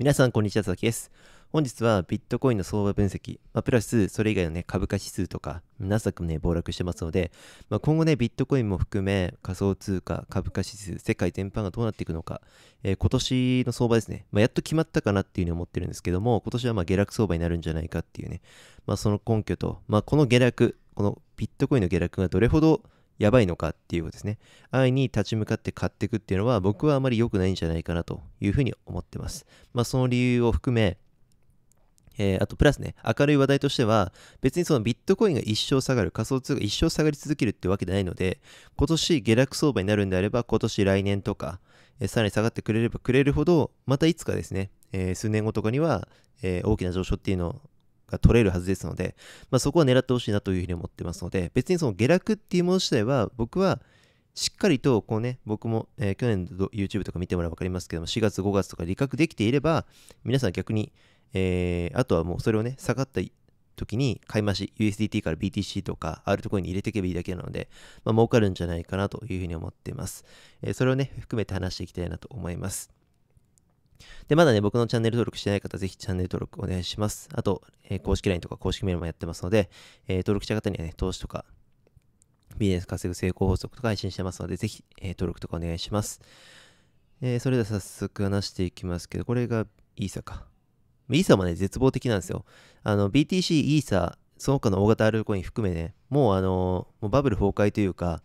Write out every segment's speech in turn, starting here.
皆さん、こんにちは、佐々木です。本日はビットコインの相場分析、まあ、プラスそれ以外のね、株価指数とか、ナさダもね、暴落してますので、まあ、今後ね、ビットコインも含め仮想通貨、株価指数、世界全般がどうなっていくのか、えー、今年の相場ですね、まあ、やっと決まったかなっていうふうに思ってるんですけども、今年はま下落相場になるんじゃないかっていうね、まあ、その根拠と、まあ、この下落、このビットコインの下落がどれほどやばいのかっていうことですね、安易に立ち向かって買っていくっていうのは僕はあまり良くないんじゃないかなというふうに思ってます。まあその理由を含め、えー、あとプラスね、明るい話題としては、別にそのビットコインが一生下がる、仮想通貨一生下がり続けるってわけではないので、今年下落相場になるんであれば、今年来年とか、えー、さらに下がってくれればくれるほど、またいつかですね、えー、数年後とかには、え大きな上昇っていうのが取れるはずですので、まあ、そこは狙ってほしいなというふうに思ってますので、別にその下落っていうもの自体は、僕はしっかりと、こうね、僕も、えー、去年の YouTube とか見てもらえば分かりますけども、4月、5月とか利確できていれば、皆さん逆に、えー、あとはもうそれをね、下がった時に買い増し、USDT から BTC とか、あるところに入れていけばいいだけなので、まあ、儲かるんじゃないかなというふうに思っています。えー、それをね、含めて話していきたいなと思います。で、まだね、僕のチャンネル登録してない方、ぜひチャンネル登録お願いします。あと、えー、公式 LINE とか公式メールもやってますので、えー、登録した方にはね、投資とか、ビジネス稼ぐ成功法則とか配信してますので、ぜひ、えー、登録とかお願いします。えそれでは早速話していきますけど、これがイーサか。イーサもね、絶望的なんですよ。あの、BTC、イーサ、その他の大型アルコイン含めね、もうあのもうバブル崩壊というか、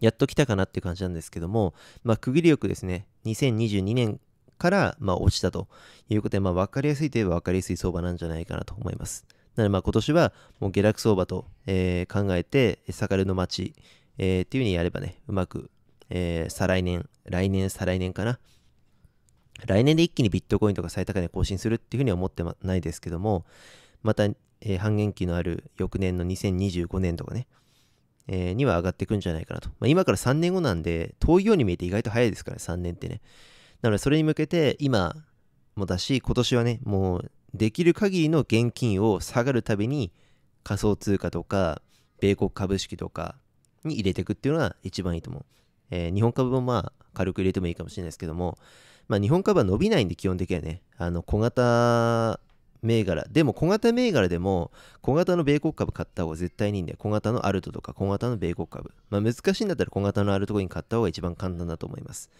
やっと来たかなって感じなんですけども、まあ、区切りよくですね、2022年から、まあ、落ちたということで、まあ、分かりやすいといえば分かりやすい相場なんじゃないかなと思います。なので、まあ、今年はもう下落相場と、えー、考えて、下がるの街、えー、っていう風にやればね、うまく、えー、再来年、来年、再来年かな。来年で一気にビットコインとか最高値更新するっていうふうには思ってないですけども、また、えー、半減期のある翌年の2025年とかね、えー、には上がっていくんじゃないかなと。まあ、今から3年後なんで、遠いように見えて意外と早いですから、3年ってね。なのでそれに向けて今もだし今年はねもうできる限りの現金を下がるたびに仮想通貨とか米国株式とかに入れていくっていうのが一番いいと思う、えー、日本株もまあ軽く入れてもいいかもしれないですけども、まあ、日本株は伸びないんで基本的にはねあの小型銘柄でも小型銘柄でも小型の米国株買った方が絶対にいいんで小型のアルトとか小型の米国株、まあ、難しいんだったら小型のアルトコイ買った方が一番簡単だと思います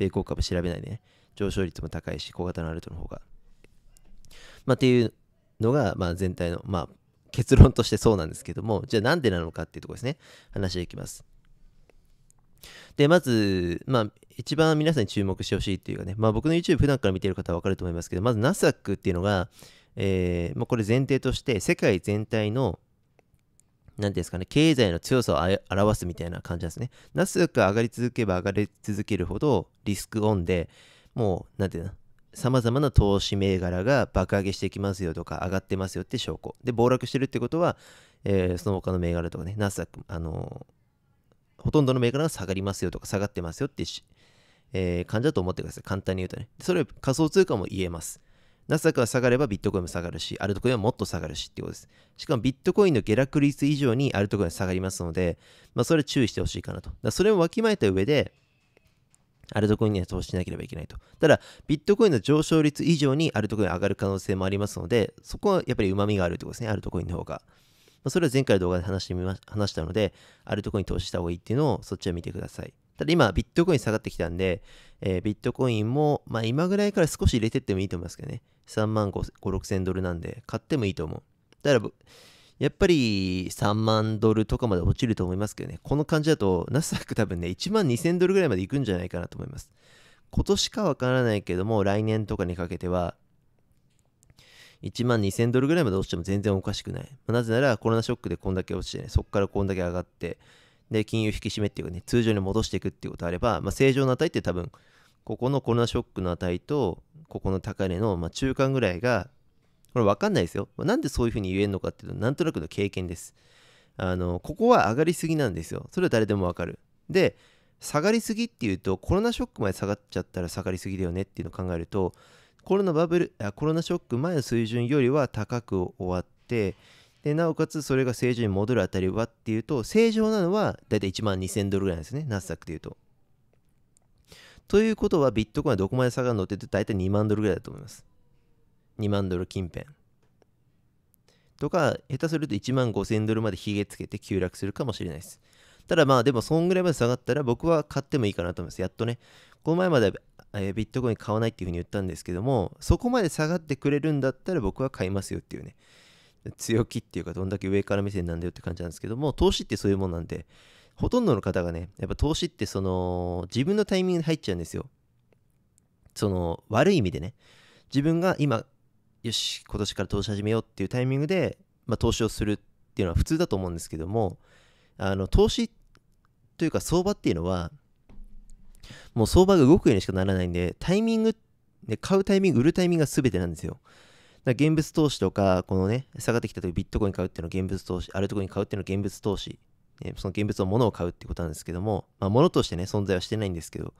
米国株調べないね。上昇率も高いし、小型のアルトの方が。まあ、っていうのが、まあ、全体の、まあ、結論としてそうなんですけども、じゃあなんでなのかっていうところですね。話していきます。で、まず、まあ、一番皆さんに注目してほしいっていうかね、まあ、僕の YouTube 普段から見てる方はわかると思いますけど、まず NASAC っていうのが、えーまあ、これ前提として世界全体の何ですかね、経済の強さを表すみたいな感じですね。ナスダックが上がり続けば上がり続けるほどリスクオンで、もう、なんていうの、様々な投資銘柄が爆上げしてきますよとか、上がってますよって証拠。で、暴落してるってことは、えー、その他の銘柄とかね、ナスダック、あのー、ほとんどの銘柄が下がりますよとか、下がってますよって、えー、感じだと思ってください。簡単に言うとね。それ、仮想通貨も言えます。ナスダックが下がればビットコインも下がるし、アルトコインはもっと下がるしっていうことです。しかもビットコインの下落率以上にアルトコインは下がりますので、まあ、それ注意してほしいかなと。それをわきまえた上で、アルトコインには投資しなければいけないと。ただ、ビットコインの上昇率以上にアルトコイン上がる可能性もありますので、そこはやっぱり旨味があるってことですね、アルトコインの方が。まあ、それは前回の動画で話してみま、話したので、アルトコイン投資した方がいいっていうのをそっちを見てください。ただ今、ビットコイン下がってきたんで、えー、ビットコインも、まあ、今ぐらいから少し入れてってもいいと思いますけどね。3万5、5 6千ドルなんで、買ってもいいと思う。だから、やっぱり3万ドルとかまで落ちると思いますけどね。この感じだと、ナスダック多分ね、1万2000ドルぐらいまで行くんじゃないかなと思います。今年かわからないけども、来年とかにかけては、1万2000ドルぐらいまで落ちても全然おかしくない。なぜならコロナショックでこんだけ落ちてね、そこからこんだけ上がって、で、金融引き締めっていうかね、通常に戻していくっていうことあれば、まあ、正常な値って多分、ここのコロナショックの値と、ここの高値の、まあ、中間ぐらいが、これ分かんないですよ。まあ、なんでそういうふうに言えるのかっていうと、なんとなくの経験です。あの、ここは上がりすぎなんですよ。それは誰でも分かる。で、下がりすぎっていうと、コロナショックまで下がっちゃったら下がりすぎだよねっていうのを考えると、コロナバブル、あコロナショック前の水準よりは高く終わって、でなおかつそれが正常に戻るあたりはっていうと正常なのはだいたい1万2000ドルぐらいなんですねナスダックでいうと。ということはビットコインはどこまで下がるのって言うと大体2万ドルぐらいだと思います。2万ドル近辺。とか下手すると1万5000ドルまで髭つけて急落するかもしれないです。ただまあでもそんぐらいまで下がったら僕は買ってもいいかなと思います。やっとね。この前までえビットコイン買わないっていうふうに言ったんですけどもそこまで下がってくれるんだったら僕は買いますよっていうね強気っていうかどんだけ上から目線なんだよって感じなんですけども投資ってそういうもんなんでほとんどの方がねやっぱ投資ってその自分のタイミングで入っちゃうんですよその悪い意味でね自分が今よし今年から投資始めようっていうタイミングで、まあ、投資をするっていうのは普通だと思うんですけどもあの投資というか相場っていうのはもう相場が動くようにしかならないんでタイミングで買うタイミング売るタイミングが全てなんですよだ現物投資とか、このね、下がってきた時ビットコイン買うっていうのは現物投資、あるとこに買うっていうのは現物投資、その現物のものを買うってことなんですけども、まあ、物としてね、存在はしてないんですけど、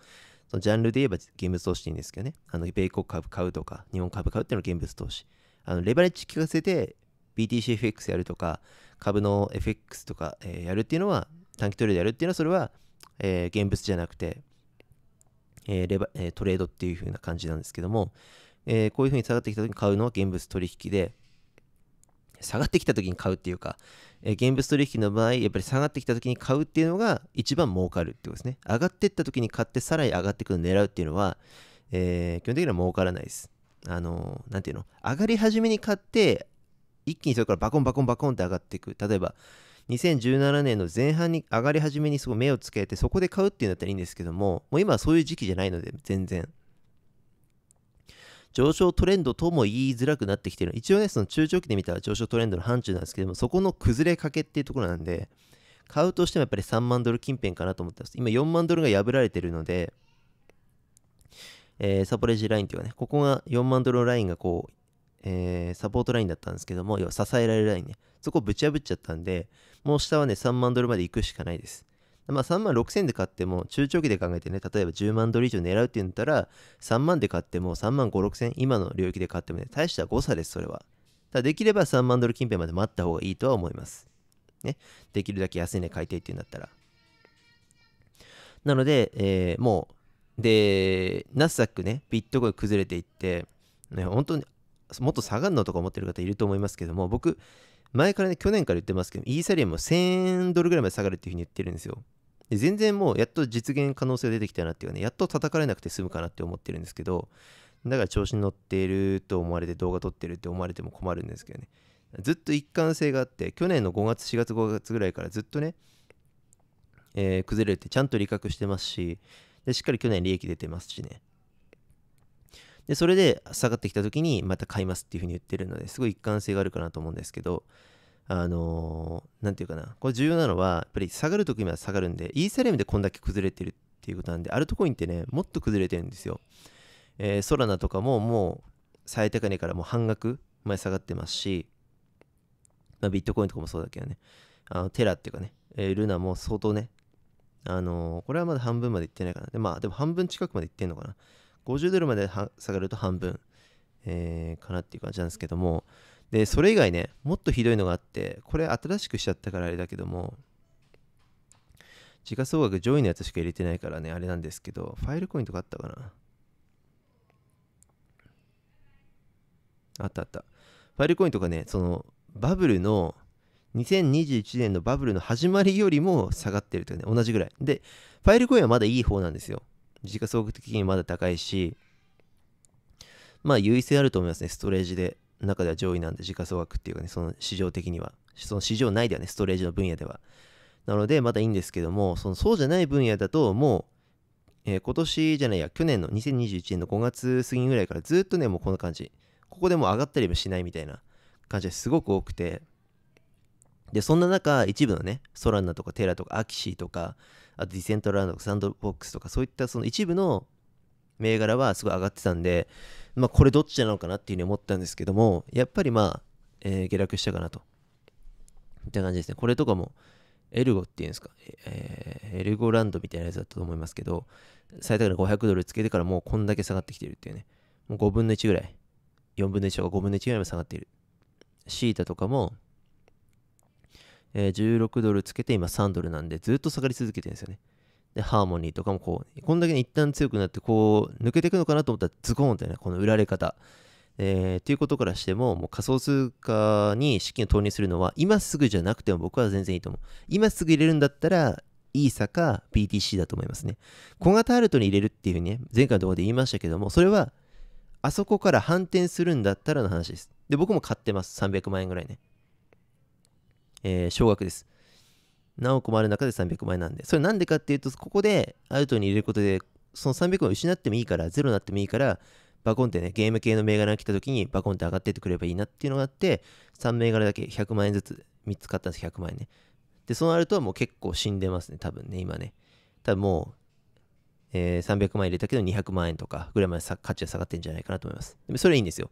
そのジャンルで言えば現物投資でいいんですけどね、あの米国株買うとか、日本株買うっていうのは現物投資。あのレバレッジ効かせて BTCFX やるとか、株の FX とか、えー、やるっていうのは、短期トレードやるっていうのは、それは、えー、現物じゃなくて、えーレバえー、トレードっていう風な感じなんですけども、えー、こういうふうに下がってきた時に買うのは現物取引で、下がってきた時に買うっていうか、えー、現物取引の場合、やっぱり下がってきた時に買うっていうのが一番儲かるってことですね。上がってった時に買って、さらに上がってくるのを狙うっていうのは、えー、基本的には儲からないです。あのー、なんていうの上がり始めに買って、一気にそれからバコンバコンバコンって上がっていく。例えば、2017年の前半に上がり始めにすごい目をつけて、そこで買うっていうんだったらいいんですけども、もう今はそういう時期じゃないので、全然。上昇トレンドとも言いづらくなってきてる。一応ね、その中長期で見たら上昇トレンドの範疇なんですけども、そこの崩れかけっていうところなんで、買うとしてもやっぱり3万ドル近辺かなと思ってます。今4万ドルが破られてるので、えー、サポレージラインっていうかね、ここが4万ドルのラインがこう、えー、サポートラインだったんですけども、要は支えられるラインね。そこぶち破っちゃったんで、もう下はね、3万ドルまで行くしかないです。まあ、3万6000円で買っても中長期で考えてね例えば10万ドル以上狙うって言ったら3万で買っても3万56000円今の領域で買ってもね大した誤差ですそれはただできれば3万ドル近辺まで待った方がいいとは思いますねできるだけ安い値買いたいって言うんだったらなので、えー、もうでナスダックねビットコイン崩れていって、ね、本当にもっと下がるのとか思ってる方いると思いますけども僕前からね、去年から言ってますけど、イーサリアムも1000ドルぐらいまで下がるっていうふうに言ってるんですよ。全然もうやっと実現可能性が出てきたなっていうねやっと叩かれなくて済むかなって思ってるんですけどだから調子に乗っていると思われて動画撮ってるって思われても困るんですけどねずっと一貫性があって去年の5月4月5月ぐらいからずっとね、えー、崩れるってちゃんと理覚してますしでしっかり去年利益出てますしねでそれで下がってきた時にまた買いますっていうふうに言ってるのですごい一貫性があるかなと思うんですけどあの何、て言うかなこれ重要なのはやっぱり下がるときには下がるんでイーサリアムでこんだけ崩れてるっていうことなんでアルトコインってねもっと崩れてるんですよ、えー、ソラナとかももう最高値からもう半額前下がってますし、まあ、ビットコインとかもそうだけどねあのテラっていうかね、えー、ルナも相当ねあのー、これはまだ半分までいってないかなでまあでも半分近くまでいってんのかな50ドルまで下がると半分、えー、かなっていう感じなんですけどもでそれ以外ねもっとひどいのがあってこれ新しくしちゃったからあれだけども時価総額上位のやつしか入れてないからねあれなんですけどファイルコインとかあったかなあったあったファイルコインとかねそのバブルの2021年のバブルの始まりよりも下がってるというね同じぐらいでファイルコインはまだいい方なんですよ時価総額的にまだ高いしまあ優位性あると思いますねストレージで中では上位なんで、時価総額っていうかね、その市場的には、その市場内ではね、ストレージの分野では。なので、まだいいんですけども、そのそうじゃない分野だと、もう、えー、今年じゃないや、去年の2021年の5月過ぎぐらいからずっとね、もうこんな感じ。ここでも上がったりもしないみたいな感じがすごく多くて、で、そんな中、一部のね、ソランナとかテラとかアキシーとか、あとディセントランドとかサンドボックスとか、そういったその一部の銘柄はすごい上がってたんで、まあ、これどっちなのかなっていうふうに思ったんですけども、やっぱりまあ、えー、下落したかなと。いった感じですね。これとかも、エルゴっていうんですか、えー、エルゴランドみたいなやつだったと思いますけど、最高値500ドルつけてからもうこんだけ下がってきてるっていうね。もう5分の1ぐらい。4分の1とか5分の1ぐらいまで下がっている。シータとかも、えー、16ドルつけて今3ドルなんでずっと下がり続けてるんですよね。で、ハーモニーとかもこう、こんだけ、ね、一旦強くなって、こう、抜けていくのかなと思ったら、ズコーンってね、この売られ方。えー、ということからしても、もう仮想通貨に資金を投入するのは、今すぐじゃなくても僕は全然いいと思う。今すぐ入れるんだったら、イーサか BTC だと思いますね。小型アルトに入れるっていうふうにね、前回の動画で言いましたけども、それは、あそこから反転するんだったらの話です。で、僕も買ってます。300万円ぐらいね。えー、少額です。何億もある中で300円なんで、それなんでかっていうと、ここでアウトに入れることで、その300倍を失ってもいいから、ゼロになってもいいから、バコンってね、ゲーム系の銘柄が来た時にバコンって上がってってくればいいなっていうのがあって、3銘柄だけ100万円ずつ、3つ買ったんです、100万円ね。で、そうなるともう結構死んでますね、多分ね、今ね。多分もう、えー、300万入れたけど200万円とかぐらいまで価値は下がってんじゃないかなと思います。でもそれいいんですよ。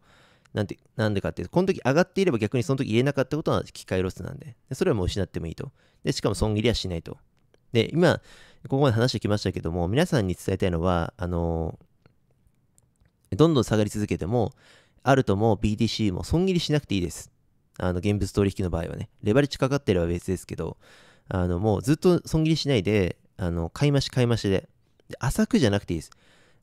なんて、なんでかっていうと、この時上がっていれば逆にその時言えなかったことは機械ロスなんで、でそれはもう失ってもいいと。で、しかも損切りはしないと。で、今、ここまで話してきましたけども、皆さんに伝えたいのは、あのー、どんどん下がり続けても、アルトも BTC も損切りしなくていいです。あの、現物取引の場合はね、レバレッジかかってれば別ですけど、あの、もうずっと損切りしないで、あの、買い増し買い増しで、で浅くじゃなくていいです。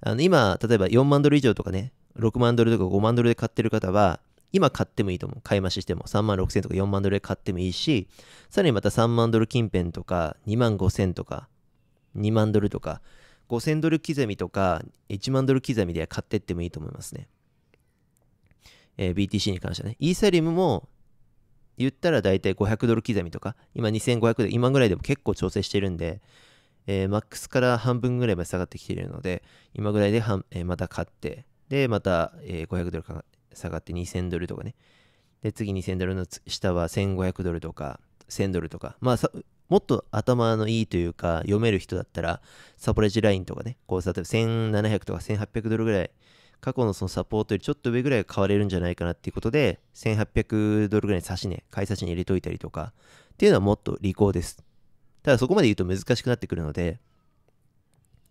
あの、今、例えば4万ドル以上とかね、6万ドルとか5万ドルで買ってる方は、今買ってもいいと思う。買い増ししても。3万6千とか4万ドルで買ってもいいし、さらにまた3万ドル近辺とか、2万5千とか、2万ドルとか、5000ドル刻みとか、1万ドル刻みで買ってってもいいと思いますね。えー、BTC に関してはね。イーサリムも、言ったら大体500ドル刻みとか、今2500で、今ぐらいでも結構調整してるんで、えー、マックスから半分ぐらいまで下がってきているので、今ぐらいではん、えー、また買って、で、また、えー、500ドルか下がって2000ドルとかね。で、次2000ドルの下は1500ドルとか、1000ドルとか。まあ、もっと頭のいいというか、読める人だったら、サポレジラインとかね、こう、例えば1700とか1800ドルぐらい、過去のそのサポートよりちょっと上ぐらい買われるんじゃないかなっていうことで、1800ドルぐらい差しね、買い差しに入れといたりとか、っていうのはもっと利口です。ただそこまで言うと難しくなってくるので、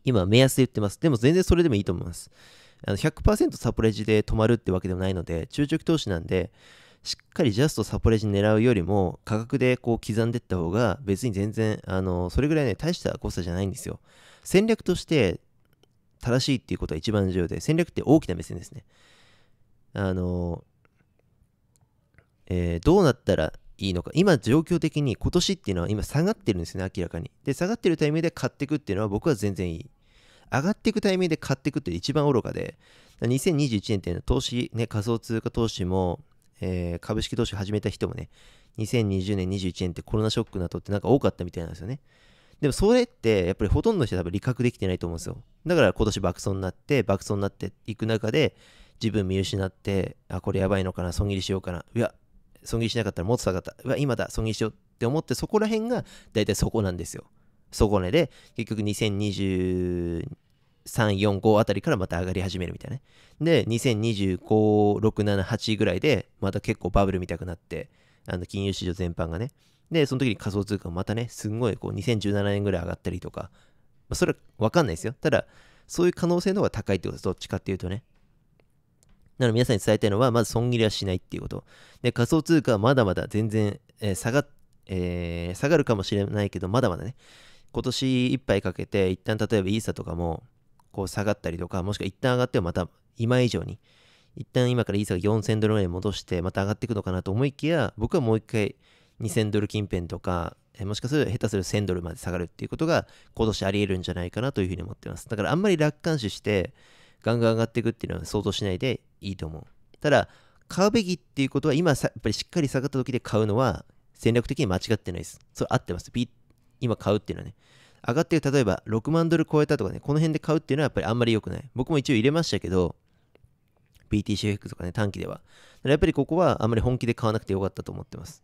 今目安で言ってます。でも全然それでもいいと思います。あの100%サポレジで止まるってわけでもないので、中長期投資なんで、しっかりジャストサポレジ狙うよりも、価格でこう刻んでいった方が、別に全然、あの、それぐらいね、大した誤差じゃないんですよ。戦略として正しいっていうことは一番重要で、戦略って大きな目線ですね。あの、えー、どうなったらいいのか今状況的に今年っていうのは今下がってるんですね明らかにで下がってるタイミングで買っていくっていうのは僕は全然いい上がっていくタイミングで買っていくって一番愚かで、2021年っていうのは投資、ね、仮想通貨投資も、えー、株式投資始めた人もね、2020年、21年ってコロナショックなどってなんか多かったみたいなんですよね。でもそれってやっぱりほとんどの人は多分理覚できてないと思うんですよ。だから今年爆走になって、爆走になっていく中で自分見失って、あ、これやばいのかな、損切りしようかな。いや、損切りしなかったらもっと下がった。うわ、今だ、損切りしようって思ってそこら辺が大体そこなんですよ。底値で、結局2023、4、5あたりからまた上がり始めるみたいなね。で、2025、6、7、8ぐらいで、また結構バブル見たくなって、あの金融市場全般がね。で、その時に仮想通貨またね、すんごいこう2017年ぐらい上がったりとか、まあ、それはわかんないですよ。ただ、そういう可能性の方が高いってことです。どっちかっていうとね。なので皆さんに伝えたいのは、まず損切りはしないっていうこと。で、仮想通貨はまだまだ全然、えー、下が、えー、下がるかもしれないけど、まだまだね、今年いっぱいかけて、一旦例えばイーサとかも、こう下がったりとか、もしくは一旦上がってもまた今以上に、一旦今からイーサが4000ドルぐらい戻して、また上がっていくのかなと思いきや、僕はもう一回2000ドル近辺とか、もしかすると下手する1000ドルまで下がるっていうことが今年あり得るんじゃないかなというふうに思ってます。だからあんまり楽観視して、ガンガン上がっていくっていうのは想像しないでいいと思う。ただ、買うべきっていうことは今やっぱりしっかり下がった時で買うのは戦略的に間違ってないです。それ合ってます。ビッ今買うっていうのはね。上がってる、例えば6万ドル超えたとかね、この辺で買うっていうのはやっぱりあんまり良くない。僕も一応入れましたけど、BTCFX とかね、短期では。やっぱりここはあんまり本気で買わなくてよかったと思ってます。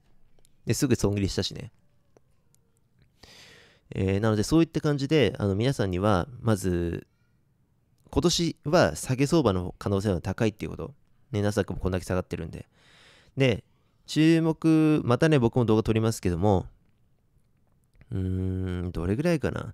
ですぐ損切りしたしね。えー、なのでそういった感じで、あの皆さんには、まず、今年は下げ相場の可能性は高いっていうこと。ね、ナスダもこんだけ下がってるんで。で、注目、またね、僕も動画撮りますけども、うーん、どれぐらいかな。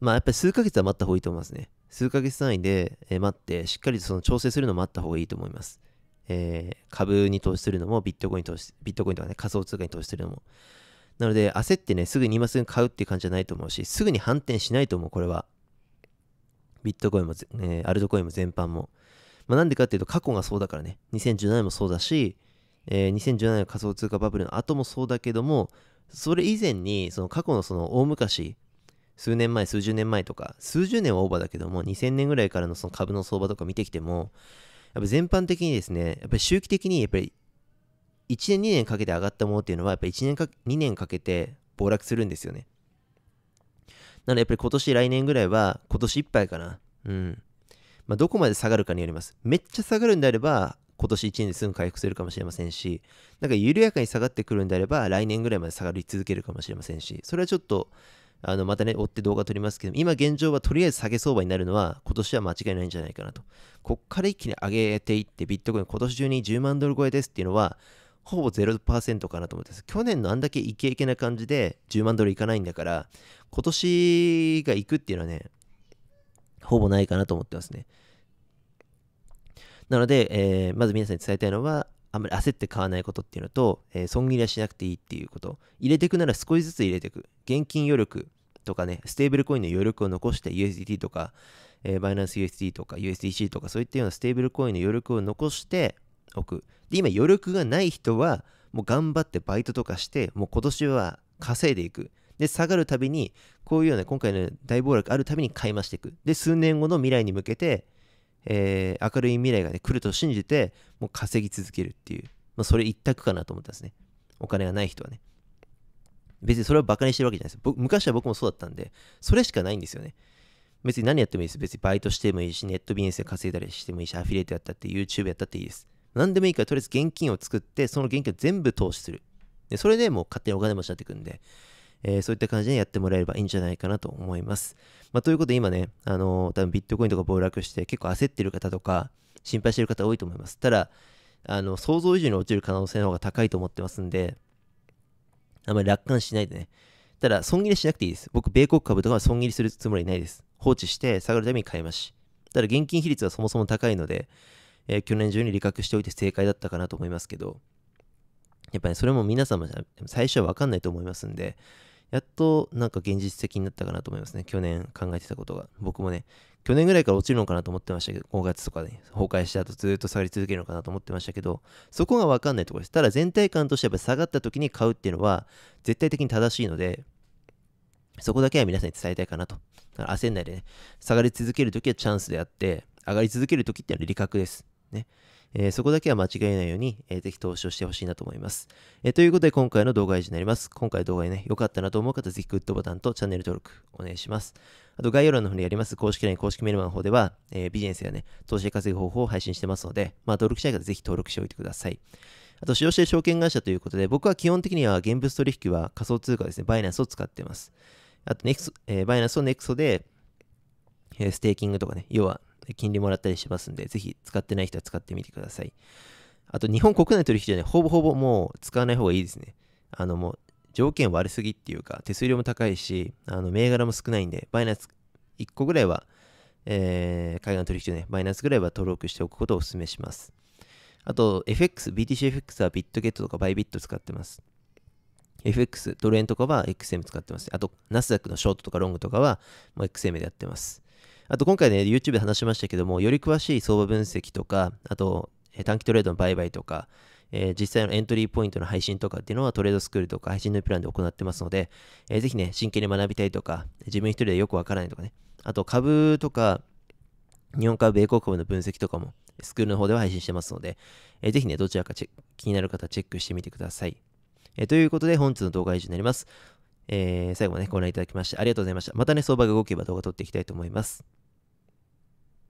まあやっぱり数ヶ月は待った方がいいと思いますね。数ヶ月単位で待って、しっかりとその調整するのもあった方がいいと思います。えー、株に投資するのもビットコイン投資、ビットコインとかね、仮想通貨に投資するのも。なので、焦ってね、すぐに今すぐ買うっていう感じじゃないと思うし、すぐに反転しないと思う、これは。ビットコインも、えー、アルトコインも全般も。まあ、なんでかっていうと、過去がそうだからね、2017年もそうだし、えー、2017年の仮想通貨バブルの後もそうだけども、それ以前にその過去のその大昔数年前数十年前とか数十年はオーバーだけども2000年ぐらいからのその株の相場とか見てきてもやっぱ全般的にですねやっぱり周期的にやっぱり1年2年かけて上がったものっていうのはやっぱり1年か2年かけて暴落するんですよねなのでやっぱり今年来年ぐらいは今年いっぱいかなうんまあ、どこまで下がるかによりますめっちゃ下がるんであれば今年1年ですぐ回復するかもしれませんし、なんか緩やかに下がってくるんであれば、来年ぐらいまで下がり続けるかもしれませんし、それはちょっと、あのまたね、追って動画撮りますけど、今現状はとりあえず下げ相場になるのは、今年は間違いないんじゃないかなと。こっから一気に上げていって、ビットコイン今年中に10万ドル超えですっていうのは、ほぼ0%かなと思ってます。去年のあんだけイケイケな感じで10万ドルいかないんだから、今年がいくっていうのはね、ほぼないかなと思ってますね。なので、えー、まず皆さんに伝えたいのは、あんまり焦って買わないことっていうのと、えー、損切りはしなくていいっていうこと。入れていくなら少しずつ入れていく。現金余力とかね、ステーブルコインの余力を残して USDT とか、えー、バイナンス USD とか USDC とかそういったようなステーブルコインの余力を残しておく。で、今余力がない人は、もう頑張ってバイトとかして、もう今年は稼いでいく。で、下がるたびに、こういうような今回の大暴落あるたびに買い増していく。で、数年後の未来に向けて、えー、明るい未来がね、来ると信じて、もう稼ぎ続けるっていう、まあ、それ一択かなと思ったんですね。お金がない人はね。別にそれをバカにしてるわけじゃないです僕。昔は僕もそうだったんで、それしかないんですよね。別に何やってもいいです。別にバイトしてもいいし、ネットビジネスで稼いだりしてもいいし、アフィリエイトやったって、YouTube やったっていいです。何でもいいから、とりあえず現金を作って、その現金を全部投資する。でそれでもう勝手にお金持ちになってくんで、えー、そういった感じでやってもらえればいいんじゃないかなと思います。まあ、ということで今ね、あのー、多分ビットコインとか暴落して結構焦ってる方とか心配してる方多いと思います。ただ、あの、想像以上に落ちる可能性の方が高いと思ってますんで、あまり楽観しないでね。ただ、損切りしなくていいです。僕、米国株とかは損切りするつもりないです。放置して下がるために買いますし。ただ、現金比率はそもそも高いので、えー、去年中に利確しておいて正解だったかなと思いますけど、やっぱり、ね、それも皆様じゃ最初は分かんないと思いますんで、やっとなんか現実的になったかなと思いますね。去年考えてたことが。僕もね、去年ぐらいから落ちるのかなと思ってましたけど、5月とかね、崩壊した後ずっと下がり続けるのかなと思ってましたけど、そこがわかんないところです。ただ全体感としてやっぱ下がった時に買うっていうのは絶対的に正しいので、そこだけは皆さんに伝えたいかなと。だから焦んないでね、下がり続けるときはチャンスであって、上がり続ける時っていうのは利確です。ね。えー、そこだけは間違えないように、えー、ぜひ投資をしてほしいなと思います。えー、ということで今回の動画以上になります。今回の動画ね、良かったなと思う方、ぜひグッドボタンとチャンネル登録お願いします。あと概要欄の方にあります公式 LINE、公式メールマンの方では、えビジネスやね、投資で稼ぐ方法を配信してますので、まあ、登録したい方ぜひ登録しておいてください。あと、使用している証券会社ということで、僕は基本的には現物取引は仮想通貨ですね、バイナンスを使ってます。あと、ネクソ、えー、バイナンスをネクソで、えステーキングとかね、要は金利もらったりしますんで、ぜひ使ってない人は使ってみてください。あと、日本国内取引所はね、ほぼほぼもう使わない方がいいですね。あの、もう、条件悪すぎっていうか、手数料も高いし、あの、銘柄も少ないんで、バイナス1個ぐらいは、えー、海外取引所ね、バイナスぐらいは登録しておくことをお勧めします。あと、FX、BTCFX はビットゲットとかバイビット使ってます。FX、ドル円とかは XM 使ってます。あと、ナスダックのショートとかロングとかは、まう XM でやってます。あと今回ね、YouTube で話しましたけども、より詳しい相場分析とか、あと短期トレードの売買とか、えー、実際のエントリーポイントの配信とかっていうのはトレードスクールとか配信のプランで行ってますので、えー、ぜひね、真剣に学びたいとか、自分一人でよくわからないとかね、あと株とか、日本株、米国株の分析とかも、スクールの方では配信してますので、えー、ぜひね、どちらか気になる方チェックしてみてください。えー、ということで、本日の動画は以上になります。えー、最後までご覧いただきましてありがとうございました。またね、相場が動けば動画撮っていきたいと思います。